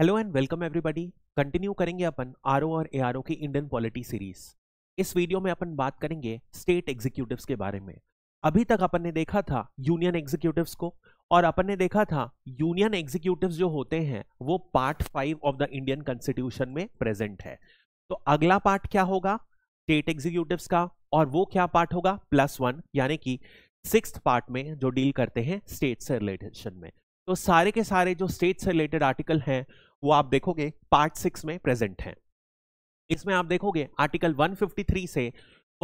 hello and welcome everybody continue करेंगे अपन आर और ए की इंडियन पॉलिटी सीरीज इस वीडियो में अपन बात करेंगे स्टेट एग्जीक्यूटिव्स के बारे में अभी तक अपन ने देखा था यूनियन एग्जीक्यूटिव्स को और अपन ने देखा था यूनियन एग्जीक्यूटिव्स जो होते हैं वो part five of the Indian constitution में प्रेजेंट है तो अगला पार्ट क्या होगा स्टेट एग्जीक्यूटिव्स का और वो क्या पार्ट होगा प्लस वन यानी कि सिक्स पार्ट में जो डील करते हैं स्टेट से रिलेटेड में तो सारे के सारे जो स्टेट से रिलेटेड आर्टिकल हैं वो आप देखोगे पार्ट सिक्स में प्रेजेंट है इसमें आप देखोगे आर्टिकल 153 से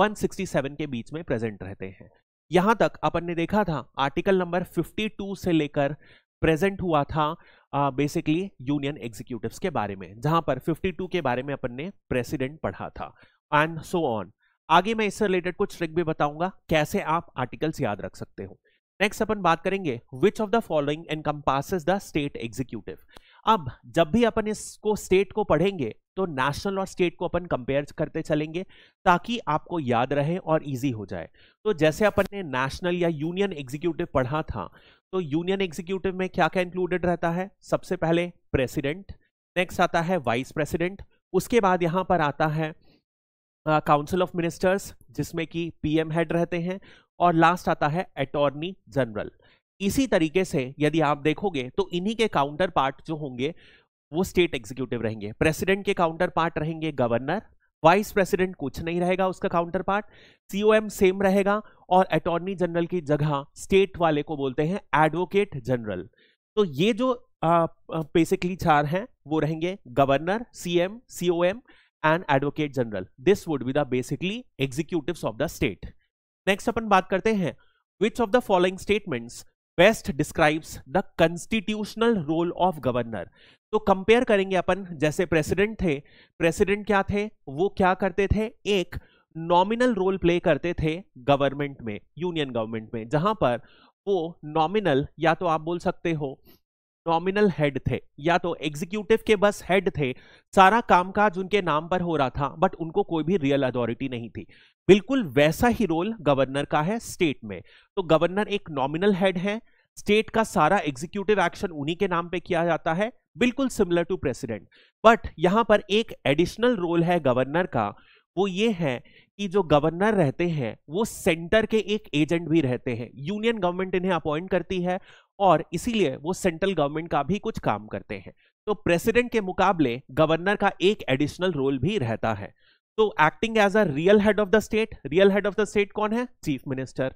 167 के बीच में प्रेजेंट रहते हैं यहां तक अपन ने देखा था आर्टिकल नंबर 52 से लेकर प्रेजेंट हुआ था बेसिकली यूनियन एग्जीक्यूटिव के बारे में जहां पर 52 के बारे में अपन ने प्रेसिडेंट पढ़ा था एंड सो ऑन आगे मैं इससे रिलेटेड कुछ ट्रिक भी बताऊंगा कैसे आप आर्टिकल्स याद रख सकते हो नेक्स्ट अपन बात करेंगे which of the following encompasses the state executive अब जब भी अपन इसको स्टेट को पढ़ेंगे तो नेशनल और स्टेट को अपन कंपेयर करते चलेंगे ताकि आपको याद रहे और इजी हो जाए तो जैसे अपन ने नेशनल या यूनियन एग्जीक्यूटिव पढ़ा था तो यूनियन एग्जीक्यूटिव में क्या क्या इंक्लूडेड रहता है सबसे पहले प्रेसिडेंट नेक्स्ट आता है वाइस प्रेसिडेंट उसके बाद यहाँ पर आता है काउंसिल ऑफ मिनिस्टर्स जिसमें कि पीएम हेड रहते हैं और लास्ट आता है अटॉर्नी जनरल इसी तरीके से यदि आप देखोगे तो इन्हीं के काउंटर पार्ट जो होंगे वो स्टेट एग्जीक्यूटिव रहेंगे प्रेसिडेंट के काउंटर पार्ट रहेंगे गवर्नर वाइस प्रेसिडेंट कुछ नहीं रहेगा उसका काउंटर पार्ट सीओएम सेम रहेगा और अटॉर्नी जनरल की जगह स्टेट वाले को बोलते हैं एडवोकेट जनरल तो ये जो बेसिकली चार हैं वो रहेंगे governor CM COM and advocate general this would be the basically executive of the state next अपन बात करते हैं which of the following statements best describes the constitutional role of governor तो कंपेयर करेंगे अपन जैसे प्रेसिडेंट थे प्रेसिडेंट क्या थे वो क्या करते थे एक नॉमिनल रोल प्ले करते थे गवर्नमेंट में यूनियन गवर्नमेंट में जहां पर वो नॉमिनल या तो आप बोल सकते हो नॉमिनल हेड थे या तो एग्जीक्यूटिव के बस हेड थे सारा कामकाज उनके नाम पर हो रहा था बट उनको कोई भी रियल अथॉरिटी नहीं थी बिल्कुल वैसा ही रोल गवर्नर का है स्टेट में तो गवर्नर एक नॉमिनल हेड है स्टेट का सारा एग्जीक्यूटिव एक्शन उन्हीं के नाम पे किया जाता है बिल्कुल सिमिलर टू प्रेसिडेंट बट यहां पर एक एडिशनल रोल है गवर्नर का वो ये है कि जो गवर्नर रहते हैं वो सेंटर के एक एजेंट भी रहते हैं यूनियन गवर्नमेंट इन्हें अपॉइंट करती है और इसीलिए वो सेंट्रल गवर्नमेंट का भी कुछ काम करते हैं तो प्रेसिडेंट के मुकाबले गवर्नर का एक एडिशनल रोल भी रहता है तो acting as a real head of the state real head of the state कौन है chief minister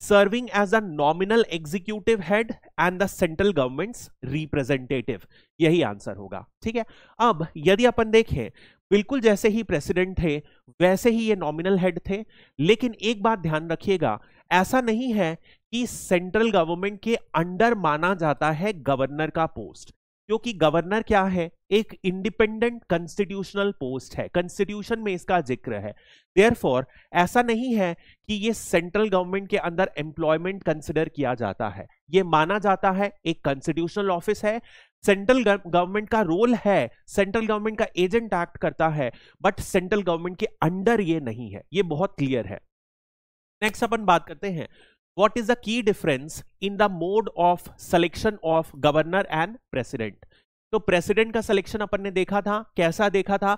serving as a nominal executive head and the central government's representative यही आंसर होगा ठीक है अब यदि अपन देखें बिल्कुल जैसे ही प्रेसिडेंट थे वैसे ही ये नॉमिनल हेड थे लेकिन एक बात ध्यान रखिएगा ऐसा नहीं है कि सेंट्रल गवर्नमेंट के अंडर माना जाता है गवर्नर का पोस्ट क्योंकि गवर्नर क्या है एक इंडिपेंडेंट कॉन्स्टिट्यूशनल पोस्ट है कॉन्स्टिट्यूशन में इसका जिक्र है देयरफॉर ऐसा नहीं है कि ये सेंट्रल गवर्नमेंट के अंदर एम्प्लॉयमेंट कंसिडर किया जाता है ये माना जाता है एक कॉन्स्टिट्यूशनल ऑफिस है सेंट्रल गवर्नमेंट का रोल है सेंट्रल गवर्नमेंट का एजेंट एक्ट करता है बट सेंट्रल गवर्नमेंट के अंडर ये नहीं है ये बहुत क्लियर है नेक्स्ट अपन बात करते हैं what is the key difference in the mode of selection of governor and president तो प्रेसिडेंट का सिलेक्शन अपन ने देखा था कैसा देखा था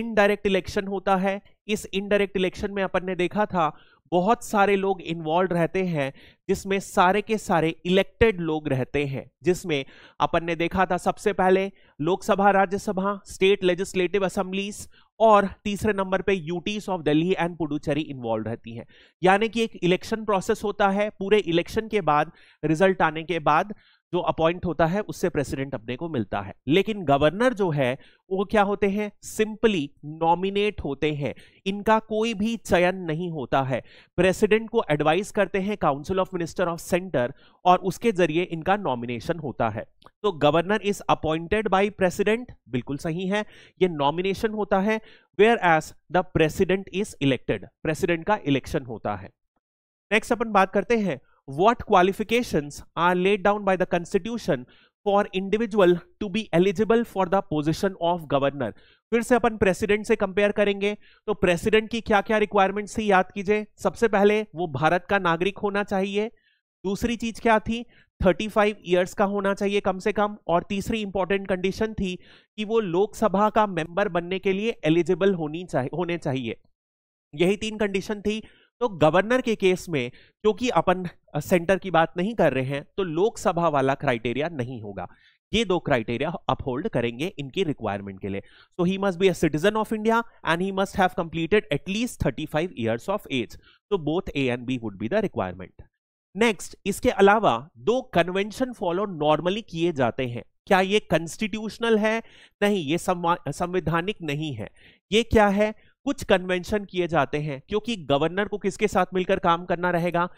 इनडायरेक्ट इलेक्शन होता है इस इनडायरेक्ट इलेक्शन में अपन ने देखा था बहुत सारे लोग इन्वॉल्व रहते हैं जिसमें सारे के सारे इलेक्टेड लोग रहते हैं जिसमें अपन ने देखा था सबसे पहले Lok Sabha Rajya Sabha state legislative assemblies और तीसरे नंबर पे UTs of Delhi and Puducherry involve रहती हैं यानी कि एक इलेक्शन प्रोसेस होता है पूरे इलेक्शन के बाद रिजल्ट आने के बाद जो अपॉइंट होता है उससे प्रेसिडेंट अपने को मिलता है लेकिन गवर्नर जो है वो क्या होते हैं सिंपली नॉमिनेट होते हैं इनका कोई भी चयन नहीं होता है प्रेसिडेंट को एडवाइस करते हैं council of minister of centre और उसके जरिए इनका नॉमिनेशन होता है तो governor is appointed by president बिल्कुल सही है ये नॉमिनेशन होता है whereas the president is elected president का इलेक्शन होता है नेक्स्ट अपन बात करते हैं what qualifications are laid down by the constitution for individual to be eligible for the position of governor फिर से अपन प्रेसिडेंट से कंपेयर करेंगे तो प्रेसिडेंट की क्या क्या रिक्वायरमेंट्स थी याद कीजिए सबसे पहले वो भारत का नागरिक होना चाहिए दूसरी चीज क्या थी 35 फाइव ईयर्स का होना चाहिए कम से कम और तीसरी इंपॉर्टेंट कंडीशन थी कि वो लोकसभा का मेंबर बनने के लिए एलिजिबल होनी चाहिए होने चाहिए यही तीन कंडीशन थी तो गवर्नर के केस में क्योंकि अपन सेंटर की बात नहीं कर रहे हैं तो लोकसभा वाला क्राइटेरिया नहीं होगा ये दो क्राइटेरिया अपहोल्ड करेंगे इनकी रिक्वायरमेंट के लिए so he must be a citizen of India and he must have completed at least 35 years of age तो both A and B would be the requirement next इसके अलावा दो कन्वेंशन फॉलो नॉर्मली किए जाते हैं क्या ये कंस्टिट्यूशनल है नहीं ये संवैधानिक नहीं है ये क्या है कुछ कन्वेंशन किए जाते हैं क्योंकि गवर्नर को किसके साथ मिलकर काम करना रहेगा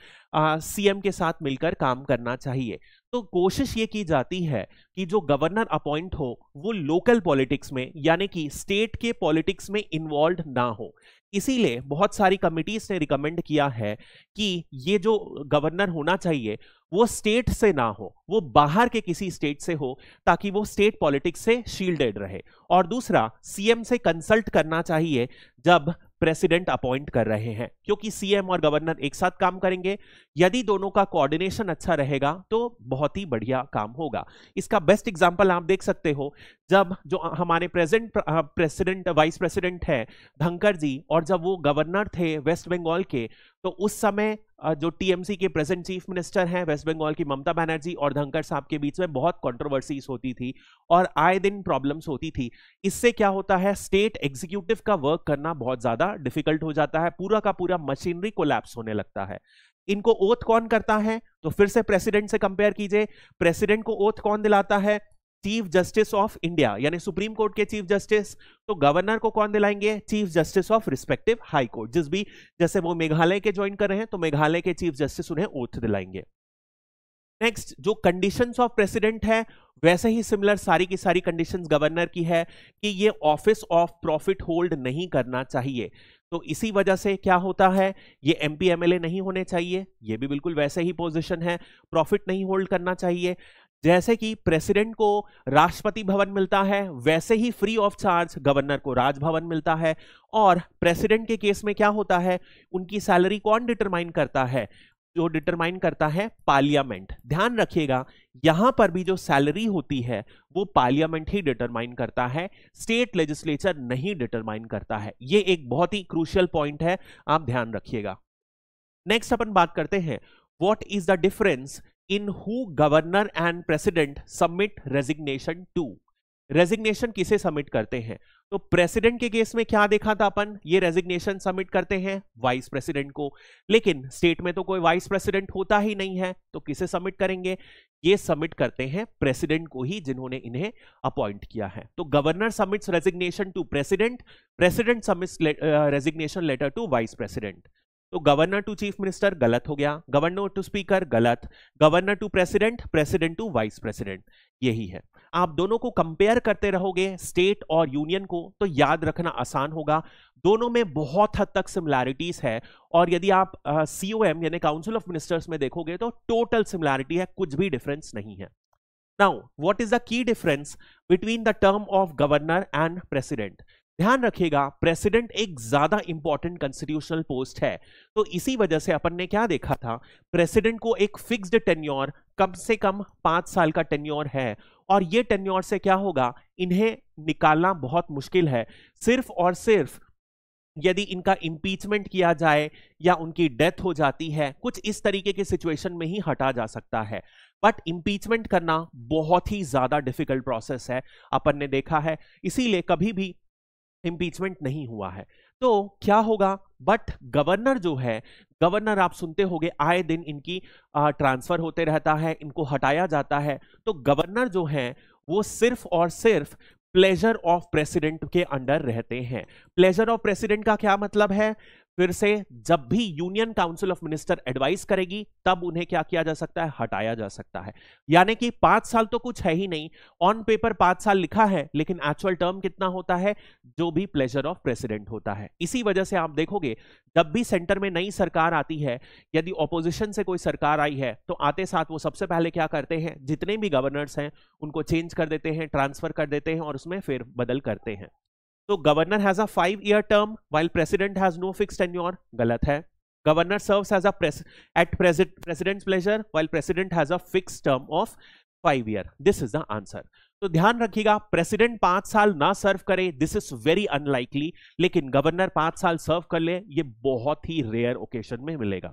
सीएम के साथ मिलकर काम करना चाहिए तो कोशिश ये की जाती है कि जो गवर्नर अपॉइंट हो वो लोकल पॉलिटिक्स में यानी कि स्टेट के पॉलिटिक्स में इन्वॉल्व ना हो इसीलिए बहुत सारी कमिटीज ने रिकमेंड किया है कि ये जो गवर्नर होना चाहिए वो स्टेट से ना हो वो बाहर के किसी स्टेट से हो ताकि वो स्टेट पॉलिटिक्स से शील्डेड रहे और दूसरा सीएम से कंसल्ट करना चाहिए जब प्रेसिडेंट अपॉइंट कर रहे हैं क्योंकि सीएम और गवर्नर एक साथ काम करेंगे यदि दोनों का कोऑर्डिनेशन अच्छा रहेगा तो बहुत ही बढ़िया काम होगा इसका बेस्ट एग्जांपल आप देख सकते हो जब जो हमारे प्रेजेंट प्रेसिडेंट वाइस प्रेसिडेंट है धंकर जी और जब वो गवर्नर थे वेस्ट बंगाल के तो उस समय जो टीएमसी के प्रेजेंट चीफ मिनिस्टर हैं वेस्ट बंगाल की ममता बनर्जी और धनखड़ साहब के बीच में बहुत कंट्रोवर्सीज होती थी और आए दिन प्रॉब्लम्स होती थी इससे क्या होता है स्टेट एग्जीक्यूटिव का वर्क करना बहुत ज़्यादा डिफिकल्ट हो जाता है पूरा का पूरा मशीनरी कोलैप्स होने लगता है इनको ओथ कौन करता है तो फिर से प्रेसिडेंट से कंपेयर कीजिए प्रेसिडेंट को ओथ कौन दिलाता है चीफ जस्टिस ऑफ इंडिया यानी सुप्रीम कोर्ट के चीफ जस्टिस तो गवर्नर को कौन दिलाएंगे chief justice of respective high court जिस भी जैसे वो मेघालय के ज्वाइन कर रहे हैं तो मेघालय के चीफ जस्टिस उन्हें ओथ दिलाएंगे नेक्स्ट जो कंडीशन ऑफ प्रेसिडेंट है वैसे ही सिमिलर सारी की सारी कंडीशन गवर्नर की है कि ये ऑफिस ऑफ प्रॉफिट होल्ड नहीं करना चाहिए तो इसी वजह से क्या होता है ये एम पी नहीं होने चाहिए ये भी बिल्कुल वैसे ही पोजीशन है प्रॉफिट नहीं होल्ड करना चाहिए जैसे कि प्रेसिडेंट को राष्ट्रपति भवन मिलता है वैसे ही फ्री ऑफ चार्ज गवर्नर को राजभवन मिलता है और प्रेसिडेंट के केस में क्या होता है उनकी सैलरी कौन डिटरमाइन करता है जो डिटरमाइन करता है पार्लियामेंट ध्यान रखिएगा यहां पर भी जो सैलरी होती है वो पार्लियामेंट ही डिटरमाइन करता है स्टेट लेजिस्लेचर नहीं डिटरमाइन करता है ये एक बहुत ही क्रूशियल पॉइंट है आप ध्यान रखिएगा नेक्स्ट अपन बात करते हैं what is the difference in who governor and president submit resignation to resignation किसे सबमिट करते हैं तो प्रेसिडेंट के केस में क्या देखा था अपन ये रेजिग्नेशन सबमिट करते हैं वाइस प्रेसिडेंट को लेकिन स्टेट में तो कोई वाइस प्रेसिडेंट होता ही नहीं है तो किसे सबमिट करेंगे ये सबमिट करते हैं प्रेसिडेंट को ही जिन्होंने इन्हें अपॉइंट किया है तो governor submits resignation to president president submits resignation letter to vice president तो गवर्नर टू चीफ मिनिस्टर गलत हो गया गवर्नर टू स्पीकर गलत governor to president president to vice president यही है आप दोनों को कंपेयर करते रहोगे स्टेट और यूनियन को तो याद रखना आसान होगा दोनों में बहुत हद तक सिमिलैरिटीज है और यदि आप सी ओ एम यानी काउंसिल ऑफ मिनिस्टर्स में देखोगे तो टोटल सिमिलैरिटी है कुछ भी डिफरेंस नहीं है now what is the key difference between the term of governor and president ध्यान रखिएगा प्रेसिडेंट एक ज्यादा इंपॉर्टेंट कंस्टिट्यूशनल पोस्ट है तो इसी वजह से अपन ने क्या देखा था प्रेसिडेंट को एक फिक्स्ड टेन्योर कम से कम पांच साल का टेन्योर है और ये टेन्योर से क्या होगा इन्हें निकालना बहुत मुश्किल है सिर्फ और सिर्फ यदि इनका इम्पीचमेंट किया जाए या उनकी डेथ हो जाती है कुछ इस तरीके के सिचुएशन में ही हटा जा सकता है बट इम्पीचमेंट करना बहुत ही ज़्यादा डिफिकल्ट प्रोसेस है अपन ने देखा है इसीलिए कभी भी इम्पीचमेंट नहीं हुआ है तो क्या होगा बट गवर्नर जो है गवर्नर आप सुनते होंगे आए दिन इनकी ट्रांसफर होते रहता है इनको हटाया जाता है तो गवर्नर जो है वो सिर्फ और सिर्फ प्लेजर ऑफ प्रेसिडेंट के अंडर रहते हैं प्लेजर ऑफ प्रेसिडेंट का क्या मतलब है फिर से जब भी union council of minister advise करेगी तब उन्हें क्या किया जा सकता है हटाया जा सकता है यानी कि पांच साल तो कुछ है ही नहीं ऑन पेपर पांच साल लिखा है लेकिन एक्चुअल टर्म कितना होता है जो भी प्लेजर ऑफ प्रेसिडेंट होता है इसी वजह से आप देखोगे जब भी सेंटर में नई सरकार आती है यदि ऑपोजिशन से कोई सरकार आई है तो आते साथ वो सबसे पहले क्या करते हैं जितने भी गवर्नर्स हैं उनको चेंज कर देते हैं ट्रांसफर कर देते हैं और उसमें फिर बदल करते हैं तो governor has a five year term while president has no fix tenure गलत है governor serves as a pres at pres president's pleasure while president has a fixed term of 5 year this is तो ध्यान रखिएगा president पांच साल ना serve करे this is very unlikely लेकिन गवर्नर पांच साल सर्व कर ले ये बहुत ही रेयर ओकेशन में मिलेगा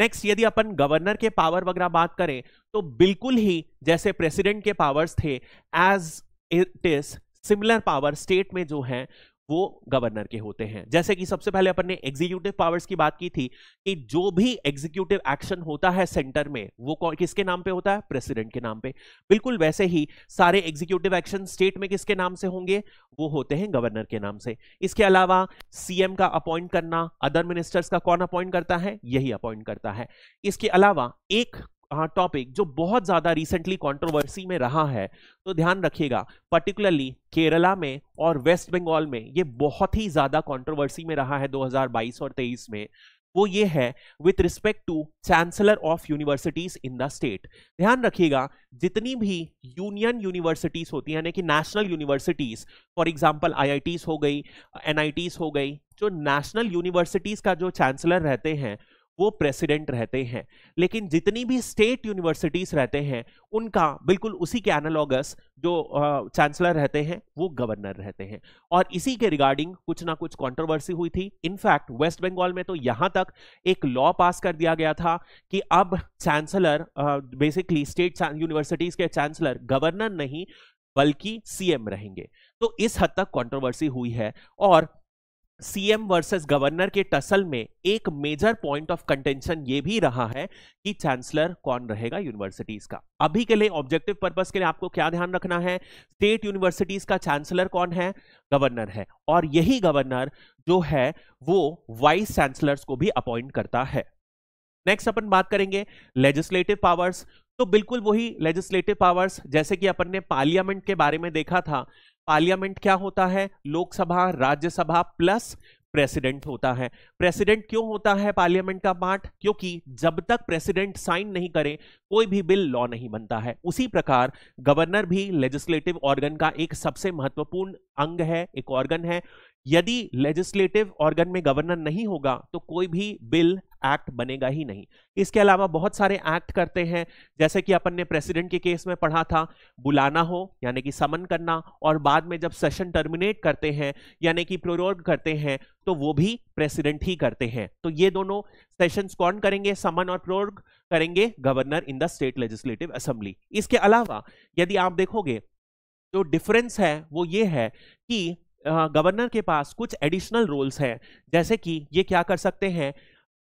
नेक्स्ट यदि अपन गवर्नर के पावर वगैरह बात करें तो बिल्कुल ही जैसे प्रेसिडेंट के पावर्स थे as it is similar power state में जो है वो गवर्नर के होते हैं जैसे कि सबसे पहले अपन ने एग्जीक्यूटिव पावर्स की बात की थी कि जो भी एग्जीक्यूटिव एक्शन होता है सेंटर में वो किसके नाम पे होता है प्रेसिडेंट के नाम पे बिल्कुल वैसे ही सारे एग्जीक्यूटिव एक्शन स्टेट में किसके नाम से होंगे वो होते हैं गवर्नर के नाम से इसके अलावा सीएम का अपॉइंट करना अदर मिनिस्टर्स का कौन अपॉइंट करता है यही अपॉइंट करता है इसके अलावा एक टॉपिक जो बहुत ज़्यादा रिसेंटली कंट्रोवर्सी में रहा है तो ध्यान रखिएगा पर्टिकुलरली केरला में और वेस्ट बंगाल में ये बहुत ही ज़्यादा कंट्रोवर्सी में रहा है 2022 और 23 में वो ये है with respect to chancellor of universities in the state ध्यान रखिएगा जितनी भी यूनियन यूनिवर्सिटीज होती हैं यानी कि national universities for example IITs हो गई एनआईटीज हो गई जो नेशनल यूनिवर्सिटीज का जो चांसलर रहते हैं वो प्रेसिडेंट रहते हैं लेकिन जितनी भी स्टेट यूनिवर्सिटीज रहते हैं उनका बिल्कुल उसी के एनालॉगस जो चांसलर रहते हैं वो गवर्नर रहते हैं और इसी के रिगार्डिंग कुछ ना कुछ कंट्रोवर्सी हुई थी इनफैक्ट वेस्ट बंगाल में तो यहां तक एक लॉ पास कर दिया गया था कि अब चांसलर बेसिकली स्टेट यूनिवर्सिटीज के चांसलर गवर्नर नहीं बल्कि सीएम रहेंगे तो इस हद तक कंट्रोवर्सी हुई है और सीएम वर्सेस गवर्नर के टसल में एक मेजर पॉइंट ऑफ कंटेंशन ये भी रहा है कि चांसलर कौन रहेगा यूनिवर्सिटीज का अभी के लिए ऑब्जेक्टिव पर्पस के लिए आपको क्या ध्यान रखना है स्टेट यूनिवर्सिटीज का चांसलर कौन है गवर्नर है और यही गवर्नर जो है वो वाइस चांसलर्स को भी अपॉइंट करता है नेक्स्ट अपन बात करेंगे लेजिस्लेटिव पावर्स तो बिल्कुल वही लेजिस्लेटिव पावर्स जैसे कि अपन ने पार्लियामेंट के बारे में देखा था पार्लियामेंट क्या होता है लोकसभा राज्यसभा प्लस प्रेसिडेंट होता है प्रेसिडेंट क्यों होता है पार्लियामेंट का पार्ट क्योंकि जब तक प्रेसिडेंट साइन नहीं करे कोई भी बिल लॉ नहीं बनता है उसी प्रकार गवर्नर भी लेजिस्लेटिव ऑर्गन का एक सबसे महत्वपूर्ण अंग है एक ऑर्गन है यदि लेजिस्लेटिव ऑर्गन में गवर्नर नहीं होगा तो कोई भी बिल एक्ट बनेगा ही नहीं इसके अलावा बहुत सारे एक्ट करते हैं जैसे कि अपन ने प्रेसिडेंट के केस में पढ़ा था बुलाना हो यानी कि समन करना और बाद में जब सेशन टर्मिनेट करते हैं यानी कि प्रोरोग करते हैं तो वो भी प्रेसिडेंट ही करते हैं तो ये दोनों सेशन कौन करेंगे समन और प्रोरोग करेंगे governor in the state legislative assembly इसके अलावा यदि आप देखोगे जो डिफरेंस है वो ये है कि गवर्नर के पास कुछ एडिशनल रोल्स हैं जैसे कि ये क्या कर सकते हैं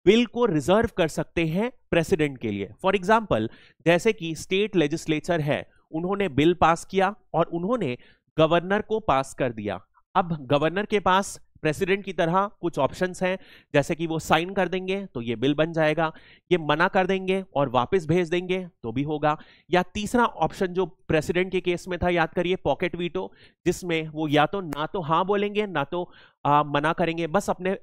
बिल को रिजर्व कर सकते हैं प्रेसिडेंट के लिए फॉर एग्जाम्पल जैसे कि स्टेट लेजिस्लेचर है उन्होंने बिल पास किया और उन्होंने गवर्नर को पास कर दिया अब गवर्नर के पास प्रेसिडेंट की तरह कुछ ऑप्शंस हैं जैसे कि वो साइन कर देंगे तो ये बिल बन जाएगा ये मना कर देंगे और वापस भेज देंगे तो भी होगा या तीसरा ऑप्शन जो प्रेसिडेंट के केस में था याद करिए पॉकेट वीटो जिसमें वो या तो ना तो हाँ बोलेंगे ना तो आ, मना करेंगे बस अपने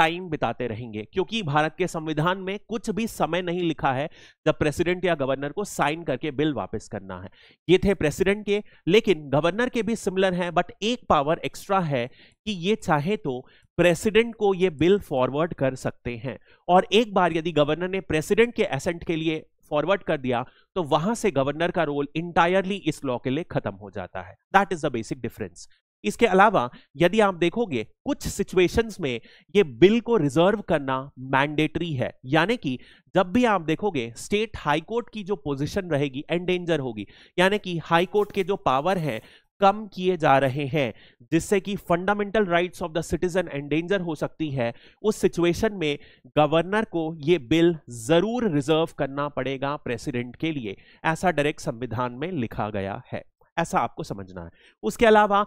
टाइम बिताते रहेंगे क्योंकि भारत के संविधान में कुछ भी समय नहीं लिखा है जब प्रेसिडेंट या गवर्नर को साइन करके बिल वापस करना है ये थे प्रेसिडेंट के लेकिन गवर्नर के भी सिमिलर हैं बट एक पावर एक्स्ट्रा है कि ये चाहे तो प्रेसिडेंट को ये बिल फॉरवर्ड कर सकते हैं और एक बार यदि गवर्नर ने प्रेसिडेंट के एसेंट के लिए फॉरवर्ड कर दिया तो वहां से गवर्नर का रोल इंटायरली इस लॉ के लिए खत्म हो जाता है that is the basic difference इसके अलावा यदि आप देखोगे कुछ सिचुएशंस में ये बिल को रिजर्व करना मैंडेटरी है यानी कि जब भी आप देखोगे स्टेट हाई कोर्ट की जो पोजीशन रहेगी एंडेंजर होगी यानी कि हाई कोर्ट के जो पावर हैं कम किए जा रहे हैं जिससे कि fundamental rights of the citizen endanger हो सकती है उस सिचुएशन में गवर्नर को ये बिल जरूर रिजर्व करना पड़ेगा प्रेसिडेंट के लिए ऐसा डायरेक्ट संविधान में लिखा गया है ऐसा आपको समझना है उसके अलावा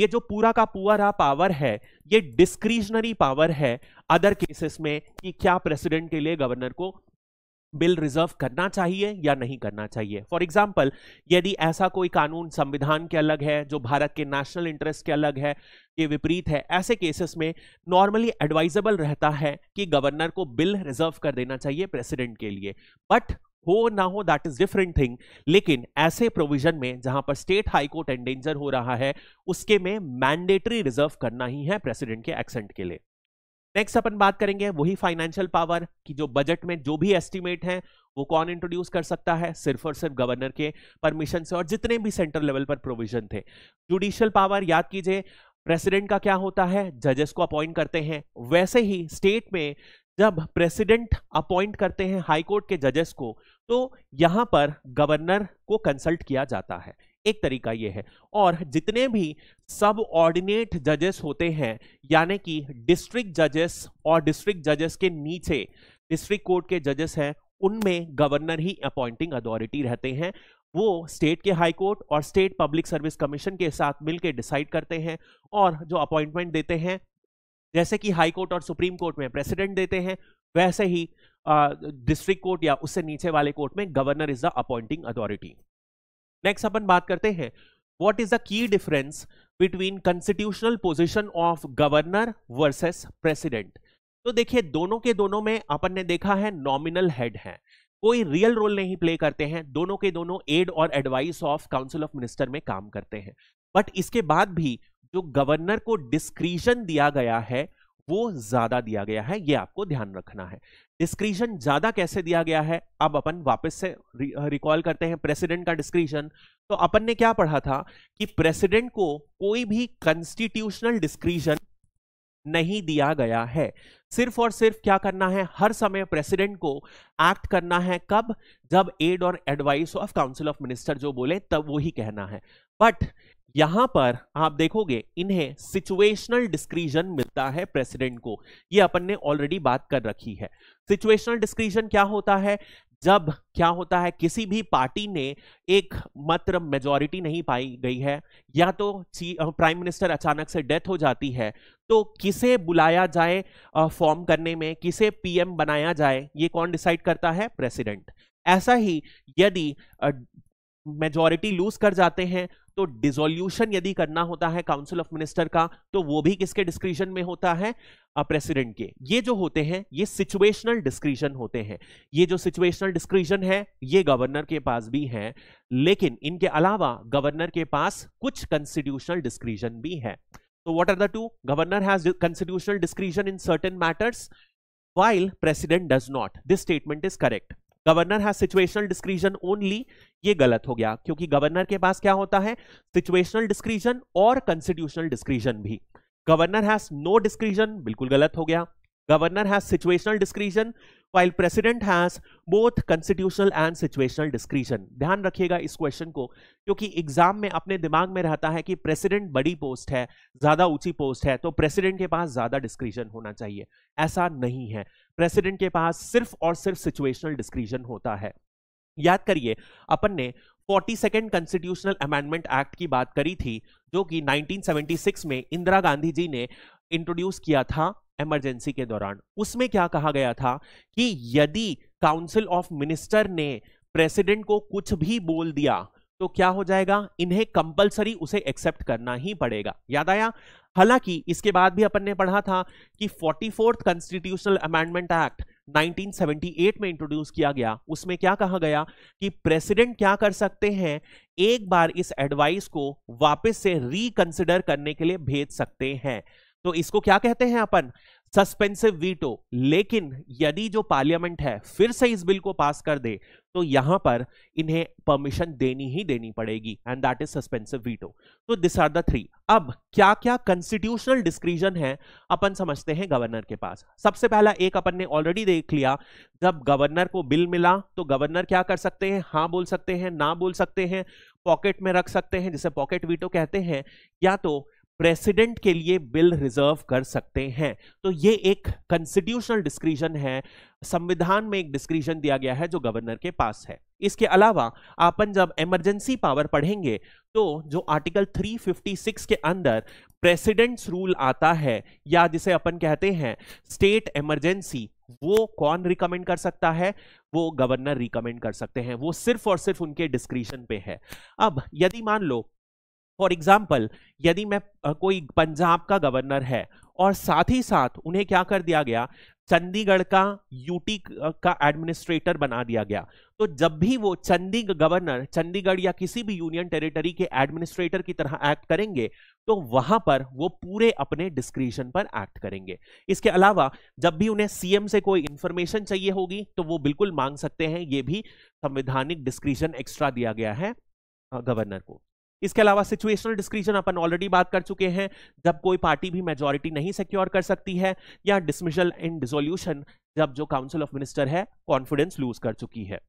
ये जो पूरा का पूरा पावर है ये डिस्क्रिशनरी पावर है अदर केसेस में कि क्या प्रेसिडेंट के लिए गवर्नर को बिल रिजर्व करना चाहिए या नहीं करना चाहिए फॉर एग्जाम्पल यदि ऐसा कोई कानून संविधान के अलग है जो भारत के नेशनल इंटरेस्ट के अलग है के विपरीत है ऐसे केसेस में नॉर्मली एडवाइजेबल रहता है कि गवर्नर को बिल रिजर्व कर देना चाहिए प्रेसिडेंट के लिए बट हो ना हो दैट इज डिफरेंट थिंग लेकिन ऐसे प्रोविजन में जहां पर स्टेट हाई कोर्ट एंडेंजर हो रहा है उसके में मैंडेटरी रिजर्व करना ही है प्रेसिडेंट के एक्सेंट के लिए नेक्स्ट अपन बात करेंगे वही फाइनेंशियल पावर की जो बजट में जो भी एस्टिमेट है वो कौन इंट्रोड्यूस कर सकता है सिर्फ और सिर्फ गवर्नर के परमिशन से और जितने भी सेंट्रल लेवल पर प्रोविजन थे जुडिशियल पावर याद कीजिए प्रेसिडेंट का क्या होता है जजेस को अपॉइंट करते हैं वैसे ही स्टेट में जब प्रेसिडेंट अपॉइंट करते हैं हाई कोर्ट के जजेस को तो यहाँ पर गवर्नर को कंसल्ट किया जाता है एक तरीका ये है और जितने भी सब ऑर्डिनेट जजेस होते हैं यानी कि डिस्ट्रिक्ट जजेस और डिस्ट्रिक्ट जजेस के नीचे डिस्ट्रिक्ट कोर्ट के जजेस हैं उनमें गवर्नर ही अपॉइंटिंग अथॉरिटी रहते हैं वो स्टेट के हाई कोर्ट और स्टेट पब्लिक सर्विस कमीशन के साथ मिलकर डिसाइड करते हैं और जो अपॉइंटमेंट देते हैं जैसे कि हाई कोर्ट और सुप्रीम कोर्ट में प्रेसिडेंट देते हैं वैसे ही डिस्ट्रिक्ट कोर्ट या उससे नीचे वाले कोर्ट में governor is the appointing authority next अपन बात करते हैं what is the key difference between constitutional position of governor versus president तो देखिए दोनों के दोनों में अपन ने देखा है नॉमिनल हेड है कोई रियल रोल नहीं प्ले करते हैं दोनों के दोनों एड और advice of council of minister में काम करते हैं बट इसके बाद भी जो गवर्नर को डिस्क्रीजन दिया गया है वो ज्यादा दिया गया है ये आपको ध्यान रखना है डिस्क्रिशन ज्यादा कैसे दिया गया है अब अपन वापस से रिकॉल करते हैं प्रेसिडेंट का डिस्क्रिशन तो अपन ने क्या पढ़ा था कि प्रेसिडेंट को कोई भी कंस्टिट्यूशनल डिस्क्रिशन नहीं दिया गया है सिर्फ और सिर्फ क्या करना है हर समय प्रेसिडेंट को एक्ट करना है कब जब एड और advice of council of minister जो बोले तब वो ही कहना है बट यहां पर आप देखोगे इन्हें सिचुएशनल डिस्क्रीजन मिलता है प्रेसिडेंट को ये अपन ने ऑलरेडी बात कर रखी है सिचुएशनल डिस्क्रीजन क्या होता है जब क्या होता है किसी भी पार्टी ने एक मात्र मेजोरिटी नहीं पाई गई है या तो प्राइम मिनिस्टर अचानक से डेथ हो जाती है तो किसे बुलाया जाए फॉर्म करने में किसे पीएम बनाया जाए ये कौन डिसाइड करता है प्रेसिडेंट ऐसा ही यदि मेजोरिटी लूज कर जाते हैं तो डिसोल्यूशन यदि करना होता है काउंसिल ऑफ मिनिस्टर का तो वो भी किसके डिस्क्रिशन में होता है प्रेसिडेंट के ये जो होते हैं ये सिचुएशनल डिस्क्रिशन होते हैं ये जो सिचुएशनल डिस्क्रिशन है ये गवर्नर के पास भी है लेकिन इनके अलावा गवर्नर के पास कुछ कंस्टिट्यूशनल डिस्क्रिशन भी है तो what are the two governor has constitutional discretion in certain matters while president does not this statement is correct governor है सिचुएशनल डिस्क्रीजन ओनली ये गलत हो गया क्योंकि गवर्नर के पास क्या होता है सिचुएशनल डिस्क्रीजन और कंस्टिट्यूशनल डिस्क्रीजन भी गवर्नर हैज नो डिस्क्रीजन बिल्कुल गलत हो गया governor has situational discretion while president has both constitutional and situational discretion ध्यान रखिएगा इस क्वेश्चन को क्योंकि एग्जाम में अपने दिमाग में रहता है कि प्रेसिडेंट बड़ी पोस्ट है ज्यादा ऊंची पोस्ट है तो प्रेसिडेंट के पास ज्यादा डिस्क्रीजन होना चाहिए ऐसा नहीं है प्रेसिडेंट के पास सिर्फ और सिर्फ सिचुएशनल डिस्क्रीजन होता है याद करिए अपन ने forty second constitutional amendment act की बात करी थी जो कि 1976 में इंदिरा गांधी जी ने इंट्रोड्यूस किया था एमरजेंसी के दौरान उसमें क्या कहा गया था कि यदि काउंसिल ऑफ मिनिस्टर ने प्रेसिडेंट को कुछ भी बोल दिया तो क्या हो जाएगा इन्हें कंपलसरी उसे एक्सेप्ट करना ही पड़ेगा याद आया हालांकि इसके बाद भी अपन ने पढ़ा था कि forty fourth constitutional amendment act 1978 में इंट्रोड्यूस किया गया उसमें क्या कहा गया कि प्रेसिडेंट क्या कर सकते हैं एक बार इस एडवाइस को वापस से रिकंसिडर करने के लिए भेज सकते हैं तो इसको क्या कहते हैं अपन सस्पेंसिव वीटो लेकिन यदि जो पार्लियामेंट है फिर से इस बिल को पास कर दे तो यहां पर इन्हें परमिशन देनी ही देनी पड़ेगी and that is suspensive veto तो दिस आर द थ्री अब क्या क्या कंस्टिट्यूशनल डिस्क्रीजन है अपन समझते हैं गवर्नर के पास सबसे पहला एक अपन ने ऑलरेडी देख लिया जब गवर्नर को बिल मिला तो गवर्नर क्या कर सकते हैं हाँ बोल सकते हैं ना बोल सकते हैं पॉकेट में रख सकते हैं जिसे पॉकेट वीटो कहते हैं या तो प्रेसिडेंट के लिए बिल रिजर्व कर सकते हैं तो ये एक कंस्टिट्यूशनल डिस्क्रिशन है संविधान में एक डिस्क्रिशन दिया गया है जो गवर्नर के पास है इसके अलावा आपन जब इमरजेंसी पावर पढ़ेंगे तो जो आर्टिकल 356 के अंदर प्रेसिडेंट्स रूल आता है या जिसे अपन कहते हैं स्टेट इमरजेंसी वो कौन रिकमेंड कर सकता है वो गवर्नर रिकमेंड कर सकते हैं वो सिर्फ और सिर्फ उनके डिस्क्रिशन पे है अब यदि मान लो फॉर एग्जाम्पल यदि मैं कोई पंजाब का गवर्नर है और साथ ही साथ उन्हें क्या कर दिया गया चंडीगढ़ का यूटी का एडमिनिस्ट्रेटर बना दिया गया तो जब भी वो चंडीगढ़ गवर्नर चंडीगढ़ या किसी भी यूनियन टेरिटरी के एडमिनिस्ट्रेटर की तरह एक्ट करेंगे तो वहां पर वो पूरे अपने डिस्क्रिप्शन पर एक्ट करेंगे इसके अलावा जब भी उन्हें सीएम से कोई इंफॉर्मेशन चाहिए होगी तो वो बिल्कुल मांग सकते हैं ये भी संवैधानिक डिस्क्रिप्शन एक्स्ट्रा दिया गया है गवर्नर को इसके अलावा सिचुएशनल डिस्क्रिशन अपन ऑलरेडी बात कर चुके हैं जब कोई पार्टी भी मेजोरिटी नहीं सिक्योर कर सकती है या डिसमिशल एंड डिसोल्यूशन जब जो काउंसिल ऑफ मिनिस्टर है कॉन्फिडेंस लूज कर चुकी है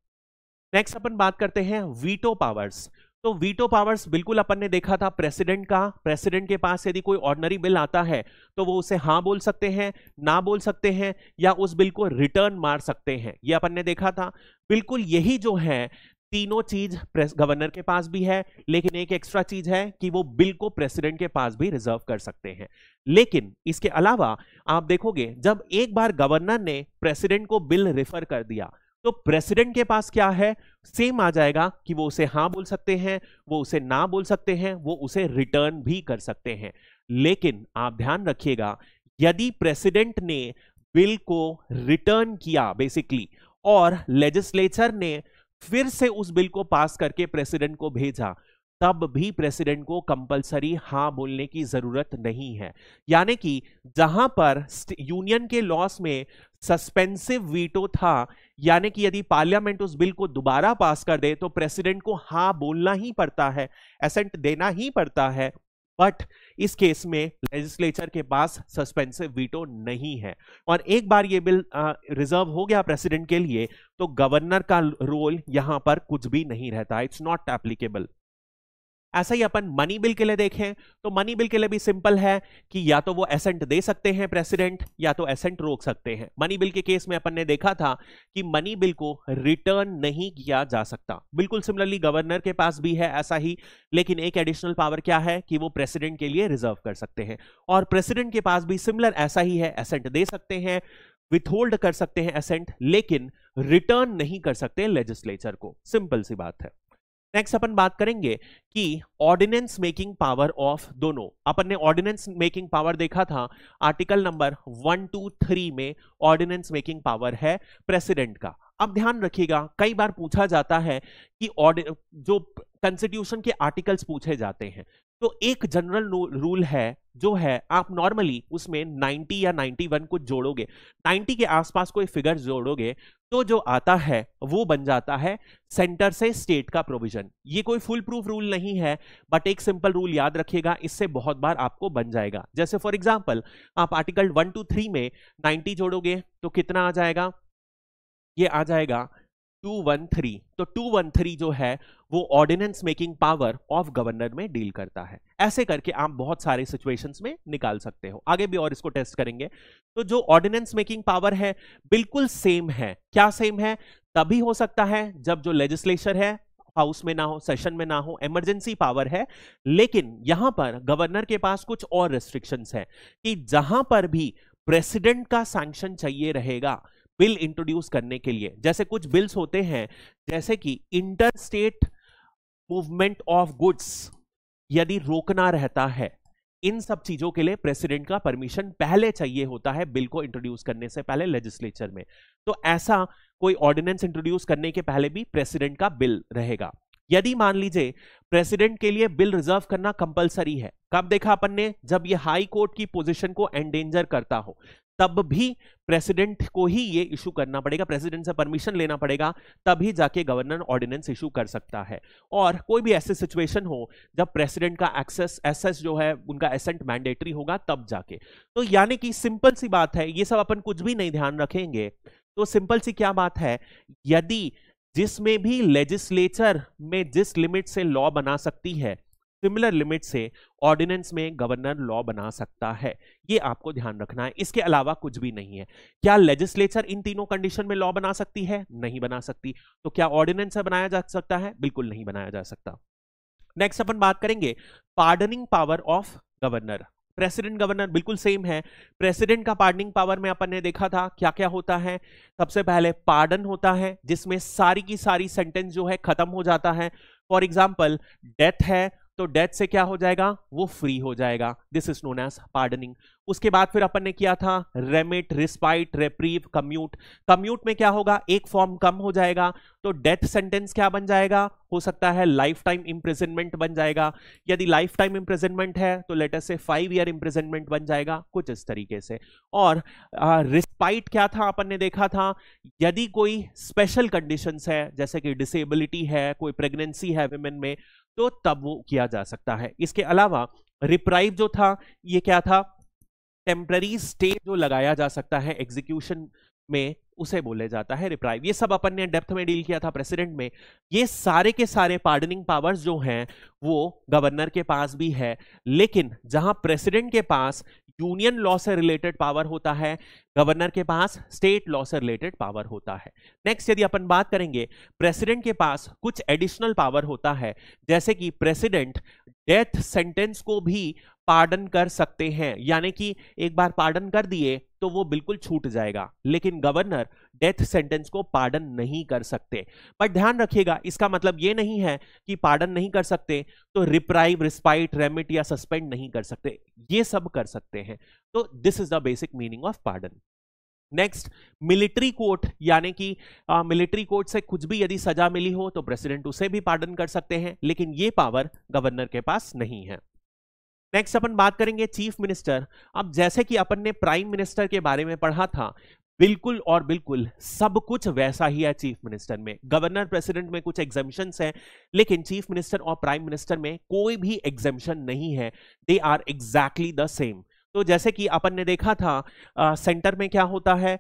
नेक्स्ट अपन बात करते हैं वीटो पावर्स तो वीटो पावर्स बिल्कुल अपन ने देखा था प्रेसिडेंट का प्रेसिडेंट के पास यदि कोई ऑर्डनरी बिल आता है तो वो उसे हाँ बोल सकते हैं ना बोल सकते हैं या उस बिल को रिटर्न मार सकते हैं ये अपन ने देखा था बिल्कुल यही जो है तीनों चीज प्रेस गवर्नर के पास भी है लेकिन एक एक्स्ट्रा चीज है कि वो बिल को प्रेसिडेंट के पास भी रिजर्व कर सकते हैं लेकिन इसके अलावा आप देखोगे जब एक बार गवर्नर ने प्रेसिडेंट को बिल रेफर कर दिया तो प्रेसिडेंट के पास क्या है सेम आ जाएगा कि वो उसे हाँ बोल सकते हैं वो उसे ना बोल सकते हैं वो उसे रिटर्न भी कर सकते हैं लेकिन आप ध्यान रखिएगा यदि प्रेसिडेंट ने बिल को रिटर्न किया बेसिकली और लेजिस्लेचर ने फिर से उस बिल को पास करके प्रेसिडेंट को भेजा तब भी प्रेसिडेंट को कंपलसरी हां बोलने की जरूरत नहीं है यानी कि जहां पर यूनियन के लॉस में सस्पेंसिव वीटो था यानी कि यदि पार्लियामेंट उस बिल को दोबारा पास कर दे तो प्रेसिडेंट को हां बोलना ही पड़ता है एसेंट देना ही पड़ता है बट इस केस में लेजिस्लेचर के पास सस्पेंसिव वीटो नहीं है और एक बार ये बिल रिजर्व हो गया प्रेसिडेंट के लिए तो गवर्नर का रोल यहां पर कुछ भी नहीं रहता इट्स नॉट एप्लीकेबल ऐसा ही अपन मनी बिल के लिए देखें तो मनी बिल के लिए भी सिंपल है कि या तो वो एसेंट दे सकते हैं प्रेसिडेंट या तो एसेंट रोक सकते हैं मनी बिल के केस में अपन ने देखा था कि मनी बिल को रिटर्न नहीं किया जा सकता बिल्कुल सिमिलरली गवर्नर के पास भी है ऐसा ही लेकिन एक एडिशनल पावर क्या है कि वो प्रेसिडेंट के लिए रिजर्व कर सकते हैं और प्रेसिडेंट के पास भी सिमिलर ऐसा ही है एसेंट दे सकते हैं विथहोल्ड कर सकते हैं एसेंट लेकिन रिटर्न नहीं कर सकते लेजिस्लेचर को सिंपल सी बात है नेक्स्ट अपन बात करेंगे कि ऑर्डिनेंस मेकिंग पावर ऑफ दोनों अपन ने ऑर्डिनेंस मेकिंग पावर देखा था article number one two three में ऑर्डिनेंस मेकिंग पावर है प्रेसिडेंट का अब ध्यान रखिएगा कई बार पूछा जाता है कि जो कंस्टिट्यूशन के आर्टिकल्स पूछे जाते हैं तो एक जनरल रूल है जो है आप नॉर्मली उसमें 90 या 91 को जोड़ोगे 90 के आसपास कोई फिगर जोड़ोगे तो जो आता है वो बन जाता है सेंटर से स्टेट का प्रोविजन ये कोई फुल प्रूफ रूल नहीं है बट एक सिंपल रूल याद रखिएगा इससे बहुत बार आपको बन जाएगा जैसे फॉर एग्जाम्पल आप आर्टिकल वन टू थ्री में नाइन्टी जोड़ोगे तो कितना आ जाएगा ये आ जाएगा टू वन थ्री तो टू वन थ्री जो है वो ordinance making power of governor में डील करता है ऐसे करके आप बहुत सारे सिचुएशंस में निकाल सकते हो आगे भी और इसको टेस्ट करेंगे तो जो ऑर्डिनेंस मेकिंग पावर है बिल्कुल सेम है क्या सेम है तभी हो सकता है जब जो लेजिस्लेचर है हाउस में ना हो सेशन में ना हो इमरजेंसी पावर है लेकिन यहां पर गवर्नर के पास कुछ और रेस्ट्रिक्शंस है कि जहां पर भी प्रेसिडेंट का सैंक्शन चाहिए रहेगा बिल इंट्रोड्यूस करने के लिए जैसे कुछ बिल्स होते हैं जैसे कि inter state movement of goods यदि रोकना रहता है इन सब चीजों के लिए प्रेसिडेंट का परमिशन पहले चाहिए होता है बिल को इंट्रोड्यूस करने से पहले लेजिस्लेचर में तो ऐसा कोई ऑर्डिनेंस इंट्रोड्यूस करने के पहले भी प्रेसिडेंट का बिल रहेगा यदि मान लीजिए प्रेसिडेंट के लिए बिल रिजर्व करना कंपलसरी है कब देखा अपन ने जब ये हाई कोर्ट की पोजीशन को एंडेंजर करता हो तब भी प्रेसिडेंट को ही ये इशू करना पड़ेगा प्रेसिडेंट से परमिशन लेना पड़ेगा तभी जाके गवर्नर ऑर्डिनेंस इशू कर सकता है और कोई भी ऐसी सिचुएशन हो जब प्रेसिडेंट का एक्सेस एसेस जो है उनका एसेंट मैंडेटरी होगा तब जाके तो यानी कि सिंपल सी बात है ये सब अपन कुछ भी नहीं ध्यान रखेंगे तो सिंपल सी क्या बात है यदि जिसमें भी लेजिस्लेचर में जिस लिमिट से लॉ बना सकती है सिमिलर लिमिट से ऑर्डिनेंस में गवर्नर लॉ बना सकता है ये आपको ध्यान रखना है इसके अलावा कुछ भी नहीं है क्या लेजिस्लेचर इन तीनों कंडीशन में लॉ बना सकती है नहीं बना सकती तो क्या ऑर्डिनेंस बनाया जा सकता है बिल्कुल नहीं बनाया जा सकता नेक्स्ट अपन बात करेंगे pardoning power of governor president governor बिल्कुल सेम है प्रेसिडेंट का पार्डनिंग पावर में अपन ने देखा था क्या क्या होता है सबसे पहले पार्डन होता है जिसमें सारी की सारी सेंटेंस जो है खत्म हो जाता है फॉर एग्जाम्पल डेथ है तो डेथ से क्या हो जाएगा वो फ्री हो जाएगा this is known as pardoning उसके बाद फिर अपन ने किया था remit respite reprieve commute commute में क्या होगा एक फॉर्म कम हो जाएगा तो डेथ सेंटेंस क्या बन जाएगा हो सकता है लाइफ टाइम इम्प्रेजनमेंट बन जाएगा यदि लाइफ टाइम इम्प्रेजनमेंट है तो लेटर से फाइव ईयर इम्प्रेजनमेंट बन जाएगा कुछ इस तरीके से और रिस्पाइट uh, क्या था अपन ने देखा था यदि कोई स्पेशल कंडीशन है जैसे कि डिसेबिलिटी है कोई प्रेगनेंसी है वेमेन में तो तब वो किया जा सकता है इसके अलावा रिप्राइव जो था ये क्या था टेम्प्ररी स्टे जो लगाया जा सकता है एग्जीक्यूशन में उसे बोले जाता है रिप्राइव ये सब अपन ने डेप्थ में डील किया था प्रेसिडेंट में ये सारे के सारे पार्डनिंग पावर्स जो हैं वो गवर्नर के पास भी है लेकिन जहां प्रेसिडेंट के पास यूनियन लॉ से रिलेटेड पावर होता है गवर्नर के पास स्टेट लॉ से रिलेटेड पावर होता है नेक्स्ट यदि अपन बात करेंगे प्रेसिडेंट के पास कुछ एडिशनल पावर होता है जैसे कि प्रेसिडेंट डेथ सेंटेंस को भी पार्डन कर सकते हैं यानी कि एक बार पार्डन कर दिए तो वो बिल्कुल छूट जाएगा लेकिन गवर्नर डेथ सेंटेंस को पार्डन नहीं कर सकते बट ध्यान रखिएगा इसका मतलब ये नहीं है कि पार्डन नहीं कर सकते तो रिप्राइव रिस्पाइट रेमिट या सस्पेंड नहीं कर सकते ये सब कर सकते हैं तो this is the basic meaning of pardon next military court यानी कि मिलिट्री कोर्ट से कुछ भी यदि सजा मिली हो तो प्रेसिडेंट उसे भी पार्डन कर सकते हैं लेकिन ये पावर गवर्नर के पास नहीं है नेक्स्ट अपन बात करेंगे चीफ मिनिस्टर अब जैसे कि अपन ने प्राइम मिनिस्टर के बारे में पढ़ा था बिल्कुल और बिल्कुल सब कुछ वैसा ही है चीफ मिनिस्टर में गवर्नर प्रेसिडेंट में कुछ एग्जामेशन हैं लेकिन चीफ मिनिस्टर और प्राइम मिनिस्टर में कोई भी एग्जामेशन नहीं है they are exactly the same तो जैसे कि अपन ने देखा था आ, सेंटर में क्या होता है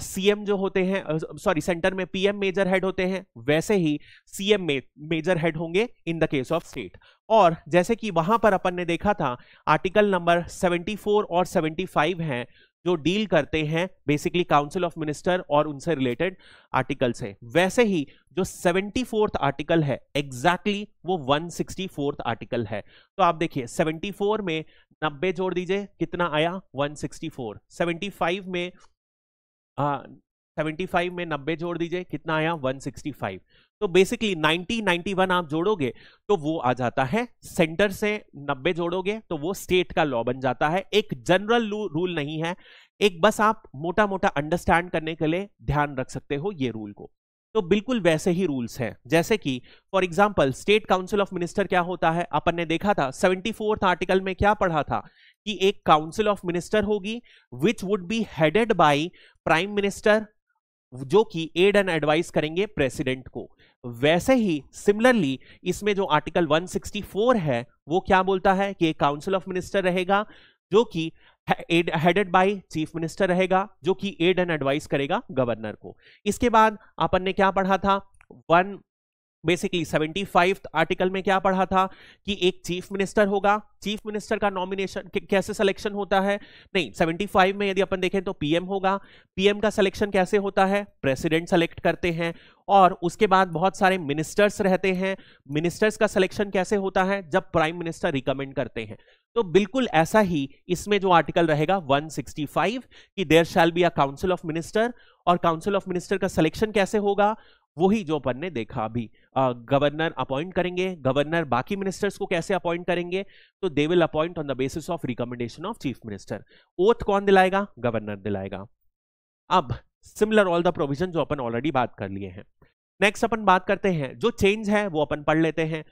सीएम जो होते हैं सॉरी सेंटर में पीएम मेजर हेड होते हैं वैसे ही सीएम में मेजर हेड होंगे in the case of state और जैसे कि वहां पर अपन ने देखा था आर्टिकल नंबर 74 और 75 हैं जो डील करते हैं बेसिकली काउंसिल ऑफ मिनिस्टर और उनसे रिलेटेड आर्टिकल से वैसे ही जो सेवेंटी फोर्थ आर्टिकल है एग्जैक्टली exactly वो वन सिक्सटी फोर्थ आर्टिकल है तो आप देखिए सेवेंटी फोर में नब्बे जोड़ दीजिए कितना आया one sixty four seventy five में सेवेंटी हाँ, फाइव में नब्बे जोड़ दीजिए कितना आया वन सिक्सटी फाइव तो बेसिकली 90 91 आप जोड़ोगे तो वो आ जाता है सेंटर से 90 जोड़ोगे तो वो स्टेट का लॉ बन जाता है एक जनरल रूल नहीं है एक बस आप मोटा मोटा अंडरस्टैंड करने के लिए ध्यान रख सकते हो ये रूल को तो बिल्कुल वैसे ही रूल्स हैं जैसे कि for example state council of minister क्या होता है अपन ने देखा था सेवेंटी आर्टिकल में क्या पढ़ा था कि एक काउंसिल ऑफ मिनिस्टर होगी which would be headed by prime minister जो कि एड एंड एडवाइस करेंगे प्रेसिडेंट को वैसे ही सिमिलरली इसमें जो आर्टिकल 164 है वो क्या बोलता है कि काउंसिल ऑफ मिनिस्टर रहेगा जो कि हेडेड बाय चीफ मिनिस्टर रहेगा जो कि एड एंड एडवाइस करेगा गवर्नर को इसके बाद अपन ने क्या पढ़ा था one basically seventy five article में क्या पढ़ा था कि एक चीफ मिनिस्टर होगा चीफ मिनिस्टर का नॉमिनेशन कैसे सिलेक्शन होता है नहीं सेवेंटी फाइव में यदि अपन देखें तो पीएम होगा पीएम का सिलेक्शन कैसे होता है प्रेसिडेंट सेलेक्ट करते हैं और उसके बाद बहुत सारे मिनिस्टर्स रहते हैं मिनिस्टर्स का सिलेक्शन कैसे होता है जब प्राइम मिनिस्टर रिकमेंड करते हैं तो बिल्कुल ऐसा ही इसमें जो आर्टिकल रहेगा 165 कि there shall be a council of minister और काउंसिल ऑफ मिनिस्टर का सिलेक्शन कैसे होगा वही जो अपन ने देखा अभी गवर्नर अपॉइंट करेंगे गवर्नर बाकी मिनिस्टर्स को कैसे अपॉइंट करेंगे तो they will appoint on the basis of recommendation of chief minister oath कौन दिलाएगा गवर्नर दिलाएगा अब सिमिलर ऑल द प्रोविजन जो अपन ऑलरेडी बात कर लिए हैं नेक्स्ट अपन बात करते हैं जो चेंज है वो अपन पढ़ लेते हैं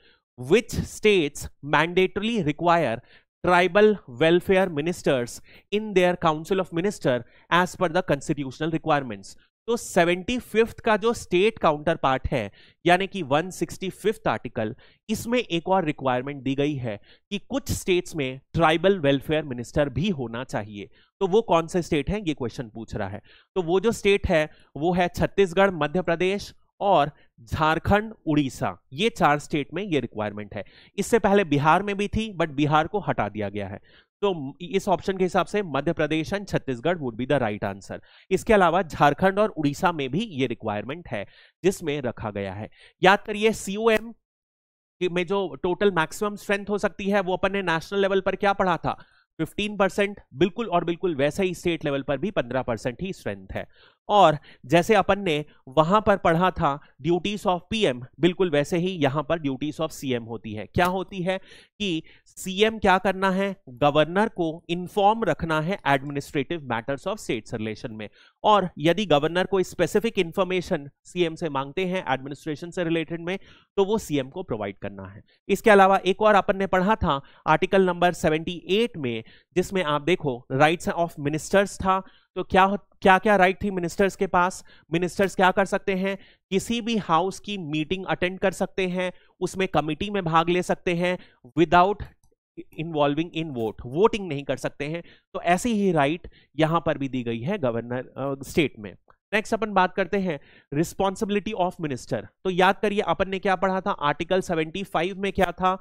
which states mandatorily require tribal welfare ministers in their council of minister as per the constitutional requirements तो सेवेंटी फिफ्थ का जो स्टेट काउंटर पार्ट है यानी कि वन सिक्सटी फिफ्थ आर्टिकल इसमें एक और रिक्वायरमेंट दी गई है कि कुछ स्टेट्स में ट्राइबल वेलफेयर मिनिस्टर भी होना चाहिए तो वो कौन से स्टेट हैं ये क्वेश्चन पूछ रहा है तो वो जो स्टेट है वो है छत्तीसगढ़ मध्य प्रदेश और झारखंड उड़ीसा ये चार स्टेट में ये रिक्वायरमेंट है इससे पहले बिहार में भी थी बट बिहार को हटा दिया गया है तो इस ऑप्शन के हिसाब से Madhya Pradesh and Chhattisgarh would be the right answer इसके अलावा झारखंड और उड़ीसा में भी ये रिक्वायरमेंट है जिसमें रखा गया है याद करिए सीओएम में जो टोटल मैक्सिमम स्ट्रेंथ हो सकती है वो अपन ने नेशनल लेवल पर क्या पढ़ा था 15 परसेंट बिल्कुल और बिल्कुल वैसा ही स्टेट लेवल पर भी 15 परसेंट ही स्ट्रेंथ है और जैसे अपन ने वहां पर पढ़ा था ड्यूटीज ऑफ पीएम बिल्कुल वैसे ही यहां पर ड्यूटीज ऑफ सीएम होती है क्या होती है कि सीएम क्या करना है गवर्नर को इन्फॉर्म रखना है administrative matters of states relation में और यदि गवर्नर को स्पेसिफिक इंफॉर्मेशन सीएम से मांगते हैं एडमिनिस्ट्रेशन से रिलेटेड में तो वो सीएम को प्रोवाइड करना है इसके अलावा एक और अपन ने पढ़ा था आर्टिकल नंबर सेवेंटी में जिसमें आप देखो राइट्स ऑफ मिनिस्टर्स था तो क्या क्या क्या राइट थी मिनिस्टर्स के पास मिनिस्टर्स क्या कर सकते हैं किसी भी हाउस की मीटिंग अटेंड कर सकते हैं उसमें कमिटी में भाग ले सकते हैं without involving in vote voting नहीं कर सकते हैं तो ऐसी ही राइट यहां पर भी दी गई है गवर्नर स्टेट में नेक्स्ट अपन बात करते हैं रिस्पॉन्सिबिलिटी ऑफ मिनिस्टर तो याद करिए अपन ने क्या पढ़ा था आर्टिकल 75 में क्या था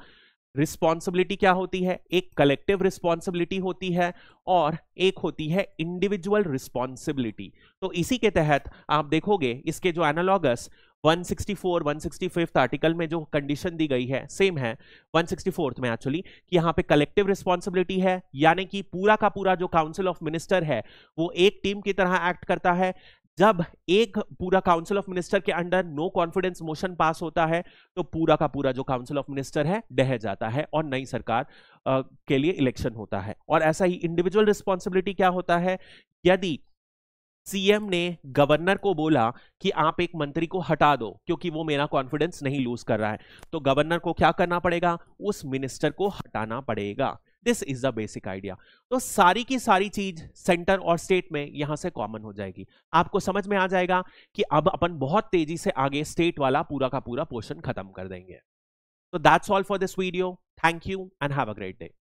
रिस्पॉन्सिबिलिटी क्या होती है एक कलेक्टिव रिस्पॉन्सिबिलिटी होती है और एक होती है इंडिविजुअल रिस्पॉन्सिबिलिटी तो इसी के तहत आप देखोगे इसके जो एनालॉगस 164 165 आर्टिकल में जो कंडीशन दी गई है सेम है 164 में एक्चुअली कि यहाँ पे कलेक्टिव रिस्पॉन्सिबिलिटी है यानी कि पूरा का पूरा जो काउंसिल ऑफ मिनिस्टर है वो एक टीम की तरह एक्ट करता है जब एक पूरा काउंसिल ऑफ मिनिस्टर के under no confidence motion pass होता है तो पूरा का पूरा जो काउंसिल ऑफ मिनिस्टर है डह जाता है और नई सरकार आ, के लिए इलेक्शन होता है और ऐसा ही इंडिविजुअल रिस्पॉन्सिबिलिटी क्या होता है यदि सीएम ने गवर्नर को बोला कि आप एक मंत्री को हटा दो क्योंकि वो मेरा कॉन्फिडेंस नहीं लूज कर रहा है तो गवर्नर को क्या करना पड़ेगा उस मिनिस्टर को हटाना पड़ेगा this is the basic idea तो सारी की सारी चीज सेंटर और स्टेट में यहां से कॉमन हो जाएगी आपको समझ में आ जाएगा कि अब अपन बहुत तेजी से आगे स्टेट वाला पूरा का पूरा पोर्शन खत्म कर देंगे तो that's all for this video thank you and have a great day